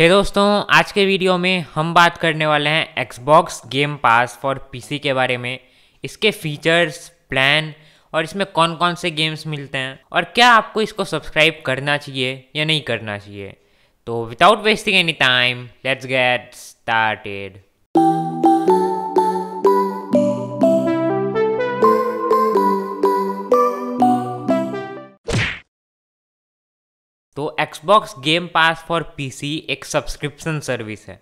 हे hey दोस्तों आज के वीडियो में हम बात करने वाले हैं Xbox game pass for PC के बारे में इसके फीचर्स प्लान और इसमें कौन कौन से गेम्स मिलते हैं और क्या आपको इसको सब्सक्राइब करना चाहिए या नहीं करना चाहिए तो without wasting any time let's get started तो Xbox game pass for PC एक सब्सक्रिप्शन सर्विस है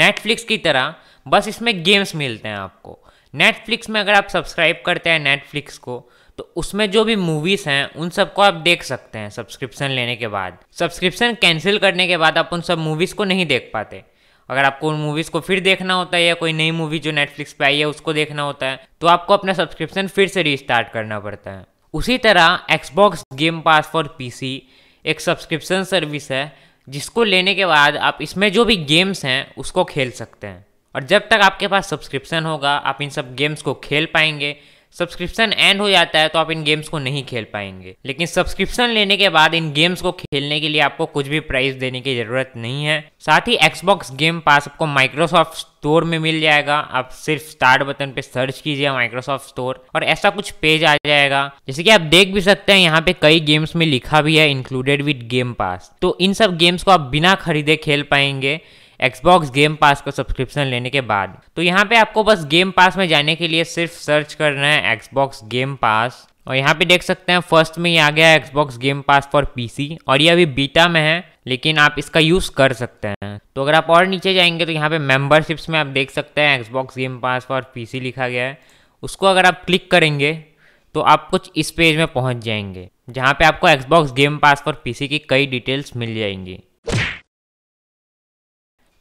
नेटफ्लिक्स की तरह बस इसमें गेम्स मिलते हैं आपको नेटफ्लिक्स में अगर आप सब्सक्राइब करते हैं नेटफ्लिक्स को तो उसमें जो भी मूवीज़ हैं उन सबको आप देख सकते हैं सब्सक्रिप्शन लेने के बाद सब्सक्रिप्शन कैंसिल करने के बाद आप उन सब मूवीज़ को नहीं देख पाते अगर आपको उन मूवीज़ को फिर देखना होता है या कोई नई मूवी जो नेटफ्लिक्स पे आई है उसको देखना होता है तो आपको अपना सब्सक्रिप्शन फिर से रिस्टार्ट करना पड़ता है उसी तरह Xbox game pass for PC एक सब्सक्रिप्शन सर्विस है जिसको लेने के बाद आप इसमें जो भी गेम्स हैं उसको खेल सकते हैं और जब तक आपके पास सब्सक्रिप्शन होगा आप इन सब गेम्स को खेल पाएंगे सब्सक्रिप्शन एंड हो जाता है तो आप इन गेम्स को नहीं खेल पाएंगे लेकिन सब्सक्रिप्शन लेने के बाद इन गेम्स को खेलने के लिए आपको कुछ भी प्राइस देने की ज़रूरत नहीं है साथ ही एक्सबॉक्स गेम पास आपको माइक्रोसॉफ्ट स्टोर में मिल जाएगा आप सिर्फ स्टार्ट बटन पे सर्च कीजिए माइक्रोसॉफ्ट स्टोर और ऐसा कुछ पेज आ जाएगा जैसे कि आप देख भी सकते हैं यहाँ पे कई गेम्स में लिखा भी है इंक्लूडेड विद गेम पास तो इन सब गेम्स को आप बिना खरीदे खेल पाएंगे एक्सबॉक्स गेम पास का सब्सक्रिप्शन लेने के बाद तो यहाँ पे आपको बस गेम पास में जाने के लिए सिर्फ सर्च करना है एक्सबॉक्स गेम पास और यहाँ पे देख सकते हैं फर्स्ट में ये आ गया है Xbox game pass for PC और ये अभी बीटा में है लेकिन आप इसका यूज़ कर सकते हैं तो अगर आप और नीचे जाएंगे तो यहाँ पे मेंबरशिप्स में आप देख सकते हैं Xbox game pass for PC लिखा गया है उसको अगर आप क्लिक करेंगे तो आप कुछ इस पेज में पहुँच जाएंगे जहाँ पे आपको Xbox game pass for PC की कई डिटेल्स मिल जाएंगी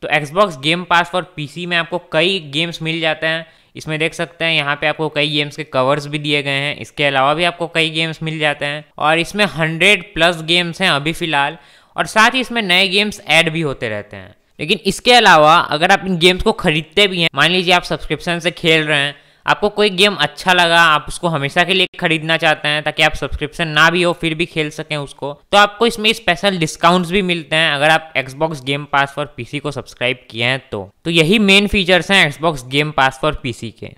तो Xbox game pass for PC में आपको कई गेम्स मिल जाते हैं इसमें देख सकते हैं यहाँ पे आपको कई गेम्स के कवर्स भी दिए गए हैं इसके अलावा भी आपको कई गेम्स मिल जाते हैं और इसमें हंड्रेड प्लस गेम्स हैं अभी फिलहाल और साथ ही इसमें नए गेम्स ऐड भी होते रहते हैं लेकिन इसके अलावा अगर आप इन गेम्स को खरीदते भी हैं मान लीजिए आप सब्सक्रिप्शन से खेल रहे हैं आपको कोई गेम अच्छा लगा आप उसको हमेशा के लिए खरीदना चाहते हैं ताकि आप सब्सक्रिप्शन ना भी हो फिर भी खेल सकें उसको तो आपको इसमें स्पेशल डिस्काउंट्स भी मिलते हैं अगर आप Xbox game pass for PC को सब्सक्राइब किए हैं तो, तो यही मेन फीचर्स हैं Xbox game pass for PC के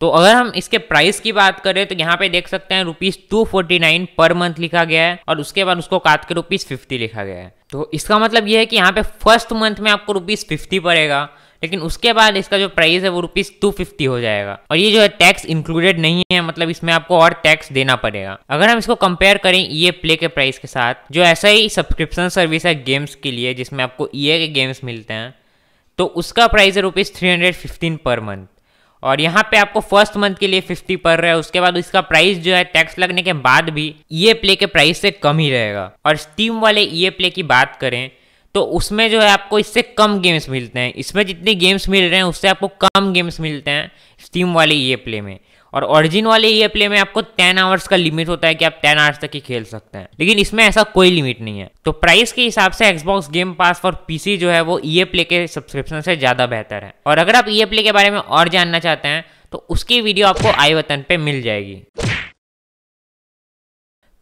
तो अगर हम इसके प्राइस की बात करें तो यहाँ पे देख सकते हैं rupees two forty nine per month लिखा गया है और उसके बाद उसको काट के रुपीज फिफ्टी लिखा गया है तो इसका मतलब ये है कि यहाँ पे फर्स्ट मंथ में आपको रुपीज़ फिफ्टी पड़ेगा लेकिन उसके बाद इसका जो प्राइस है वो रुपीज़ टू फिफ्टी हो जाएगा और ये जो है टैक्स इंक्लूडेड नहीं है मतलब इसमें आपको और टैक्स देना पड़ेगा अगर हम इसको कंपेयर करें ई e प्ले के प्राइस के साथ जो ऐसा ही सब्सक्रिप्शन सर्विस है गेम्स के लिए जिसमें आपको ई e के गेम्स मिलते हैं तो उसका प्राइस है rupees three hundred fifteen per month और यहाँ पे आपको फर्स्ट मंथ के लिए फिफ्टी पड़ रहा है उसके बाद इसका प्राइस जो है टैक्स लगने के बाद भी ई प्ले के प्राइस से कम ही रहेगा और स्टीम वाले ई प्ले की बात करें तो उसमें जो है आपको इससे कम गेम्स मिलते हैं इसमें जितने गेम्स मिल रहे हैं उससे आपको कम गेम्स मिलते हैं स्टीम वाले ई प्ले में और ऑरिजिन वाले ई प्ले में आपको टेन आवर्स का लिमिट होता है कि आप टेन आवर्स तक ही खेल सकते हैं लेकिन इसमें ऐसा कोई लिमिट नहीं है तो प्राइस के हिसाब से Xbox game pass for PC जो है वो ई प्ले के सब्सक्रिप्शन से ज़्यादा बेहतर है और अगर आप ई प्ले के बारे में और जानना चाहते हैं तो उसकी वीडियो आपको आई वतन पे मिल जाएगी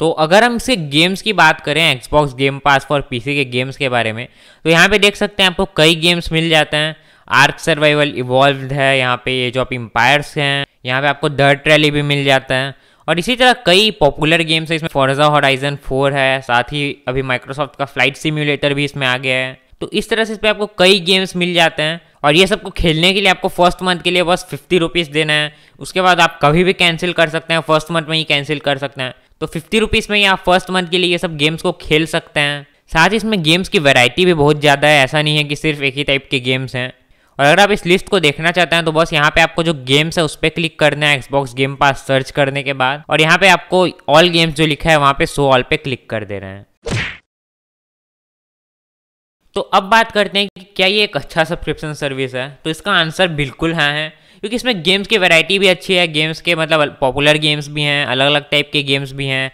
तो अगर हम इसे गेम्स की बात करें Xbox game pass for PC के गेम्स के बारे में तो यहाँ पे देख सकते हैं आपको कई गेम्स मिल जाते हैं आर्क सर्वाइवल इवॉल्व है यहाँ पे ये जो आप एम्पायर्स हैं यहाँ पे आपको दर्ट रैली भी मिल जाता है और इसी तरह कई पॉपुलर गेम्स है इसमें फोर्जा हॉराइजन फोर है साथ ही अभी माइक्रोसॉफ्ट का फ्लाइट सिम्यूलेटर भी इसमें आ गया है तो इस तरह से इस पर आपको कई गेम्स मिल जाते हैं और ये सबको खेलने के लिए आपको फर्स्ट मंथ के लिए बस फिफ्टी रुपीज़ देना है उसके बाद आप कभी भी कैंसिल कर सकते हैं फर्स्ट मंथ में ही कैंसिल कर सकते हैं तो फिफ्टी रुपीज़ में ही आप फर्स्ट मंथ के लिए ये सब गेम्स को खेल सकते हैं साथ ही इसमें गेम्स की वैरायटी भी बहुत ज़्यादा है ऐसा नहीं है कि सिर्फ एक ही टाइप के गेम्स हैं और अगर आप इस लिस्ट को देखना चाहते हैं तो बस यहाँ पे आपको जो गेम्स है उस पर क्लिक करना है एक्सबॉक्स गेम पास सर्च करने के बाद और यहाँ पे आपको ऑल गेम्स जो लिखा है वहाँ पे शो ऑल पे क्लिक कर दे रहे हैं तो अब बात करते हैं कि क्या ये एक अच्छा सब्सक्रिप्शन सर्विस है तो इसका आंसर बिल्कुल हाँ है क्योंकि इसमें गेम्स की वैरायटी भी अच्छी है गेम्स के मतलब पॉपुलर गेम्स भी हैं अलग अलग टाइप के गेम्स भी हैं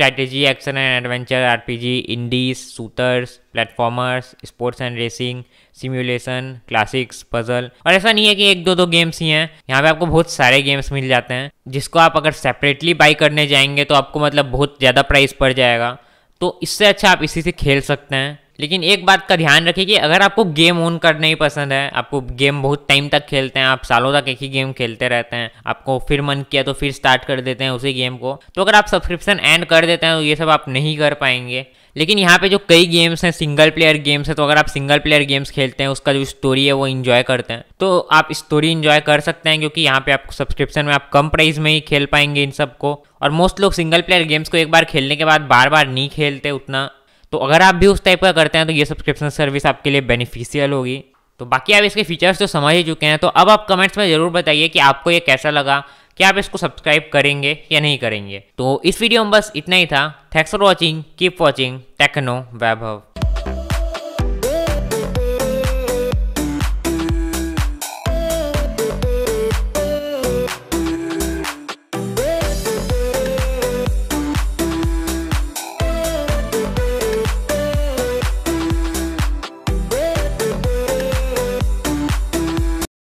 and adventure R P G indies shooters platformers sports and racing simulation classics puzzle और ऐसा नहीं है कि एक दो दो गेम्स ही हैं यहाँ पे आपको बहुत सारे गेम्स मिल जाते हैं जिसको आप अगर सेपरेटली बाई करने जाएंगे तो आपको मतलब बहुत ज़्यादा प्राइस पड़ जाएगा तो इससे अच्छा आप इसी से खेल सकते हैं लेकिन एक बात का ध्यान रखिए कि अगर आपको गेम ऑन करना ही पसंद है आपको गेम बहुत टाइम तक खेलते हैं आप सालों तक एक ही गेम खेलते रहते हैं आपको फिर मन किया तो फिर स्टार्ट कर देते हैं उसी गेम को तो अगर आप सब्सक्रिप्शन एंड कर देते हैं तो ये सब आप नहीं कर पाएंगे लेकिन यहाँ पे जो कई गेम्स हैं सिंगल प्लेयर गेम्स हैं तो अगर आप सिंगल प्लेयर गेम्स खेलते हैं उसका जो स्टोरी है वो इन्जॉय करते हैं तो आप स्टोरी इन्जॉय कर सकते हैं क्योंकि यहाँ पे आप सब्सक्रिप्शन में आप कम प्राइस में ही खेल पाएंगे इन सबको और मोस्ट लोग सिंगल प्लेयर गेम्स को एक बार खेलने के बाद बार बार नहीं खेलते उतना तो अगर आप भी उस टाइप का करते हैं तो ये सब्सक्रिप्शन सर्विस आपके लिए बेनिफिशियल होगी तो बाकी आप इसके फीचर्स तो समझ ही चुके हैं तो अब आप कमेंट्स में ज़रूर बताइए कि आपको ये कैसा लगा कि आप इसको सब्सक्राइब करेंगे या नहीं करेंगे तो इस वीडियो में बस इतना ही था thanks for watching keep watching techno Vaibhav